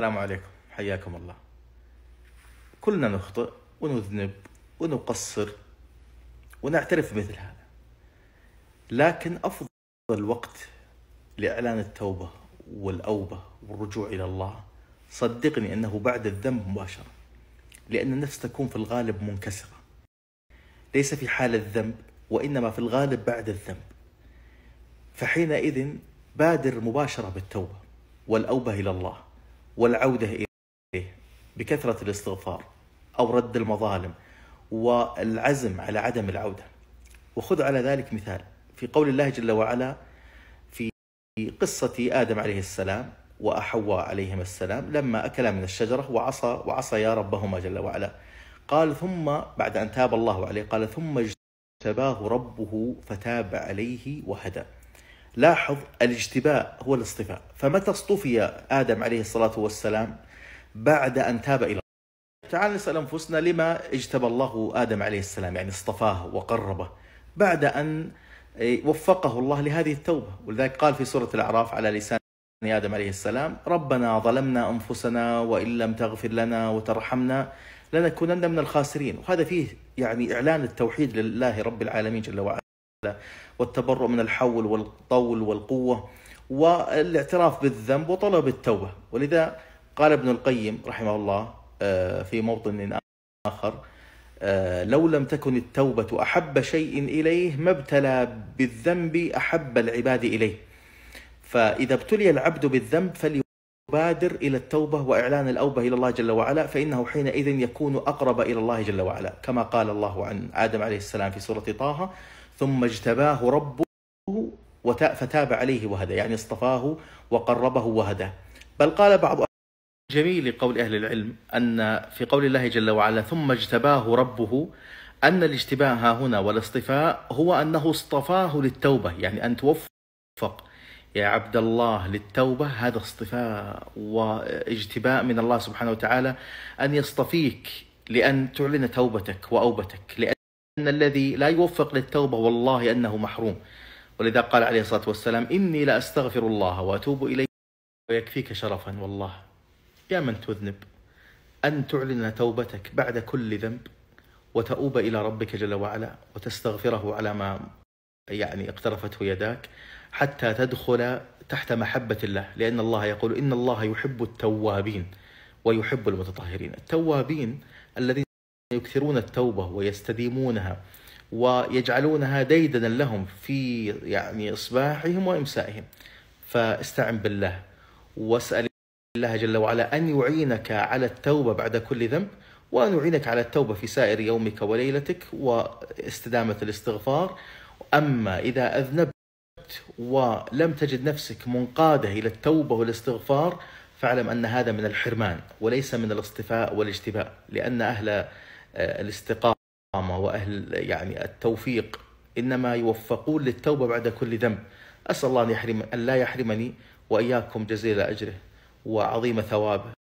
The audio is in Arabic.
السلام عليكم حياكم الله كلنا نخطئ ونذنب ونقصر ونعترف بمثل هذا لكن أفضل وقت لإعلان التوبة والأوبة والرجوع إلى الله صدقني أنه بعد الذنب مباشرة لأن النفس تكون في الغالب منكسرة ليس في حال الذنب وإنما في الغالب بعد الذنب فحينئذ بادر مباشرة بالتوبة والأوبة إلى الله والعودة إليه بكثرة الاستغفار أو رد المظالم والعزم على عدم العودة وخذ على ذلك مثال في قول الله جل وعلا في قصة آدم عليه السلام وأحواء عليهما السلام لما أكلا من الشجرة وعصى وعصيا ربهما جل وعلا قال ثم بعد أن تاب الله عليه قال ثم اجتباه ربه فتاب عليه وهدى لاحظ الاجتباء هو الاصطفاء فمتى اصطفي آدم عليه الصلاة والسلام بعد أن تاب إلى الله تعال نسأل أنفسنا لما اجتبى الله آدم عليه السلام يعني اصطفاه وقربه بعد أن إيه، وفقه الله لهذه التوبة ولذلك قال في سورة الأعراف على لسان آدم عليه السلام ربنا ظلمنا أنفسنا وإن لم تغفر لنا وترحمنا لنكونن من الخاسرين وهذا فيه يعني إعلان التوحيد لله رب العالمين جل وعلا والتبرؤ من الحول والطول والقوة والاعتراف بالذنب وطلب التوبة ولذا قال ابن القيم رحمه الله آه، في موطن آخر آه، لو لم تكن التوبة أحب شيء إليه ما ابتلى بالذنب أحب العباد إليه فإذا ابتلي العبد بالذنب فلي بادر إلى التوبة وإعلان الأوبة إلى الله جل وعلا فإنه حينئذ يكون أقرب إلى الله جل وعلا كما قال الله عن آدم عليه السلام في سورة طه ثم اجتباه ربه فتاب عليه وهدى يعني اصطفاه وقربه وهداه بل قال بعض جميل قول أهل العلم أن في قول الله جل وعلا ثم اجتباه ربه أن الاجتباه هنا والاصطفاء هو أنه اصطفاه للتوبة يعني أن توفق يا عبد الله للتوبة هذا اصطفاء واجتباء من الله سبحانه وتعالى أن يصطفيك لأن تعلن توبتك وأوبتك لأن الذي لا يوفق للتوبة والله أنه محروم ولذا قال عليه الصلاة والسلام إني لأستغفر أستغفر الله وأتوب إليه ويكفيك شرفا والله يا من تذنب أن تعلن توبتك بعد كل ذنب وتؤوب إلى ربك جل وعلا وتستغفره على ما يعني اقترفته يداك حتى تدخل تحت محبة الله لأن الله يقول إن الله يحب التوابين ويحب المتطهرين التوابين الذين يكثرون التوبة ويستديمونها ويجعلونها ديدنا لهم في يعني إصباحهم وإمسائهم فاستعن بالله واسأل الله جل وعلا أن يعينك على التوبة بعد كل ذنب وأن يعينك على التوبة في سائر يومك وليلتك واستدامة الاستغفار أما إذا أذنبت ولم تجد نفسك منقادة إلى التوبة والاستغفار فاعلم أن هذا من الحرمان وليس من الاصطفاء والاجتباء لأن أهل آه، الاستقامة وأهل يعني التوفيق إنما يوفقون للتوبة بعد كل ذنب أسأل الله أن, يحرم أن لا يحرمني وإياكم جزيل أجره وعظيم ثوابه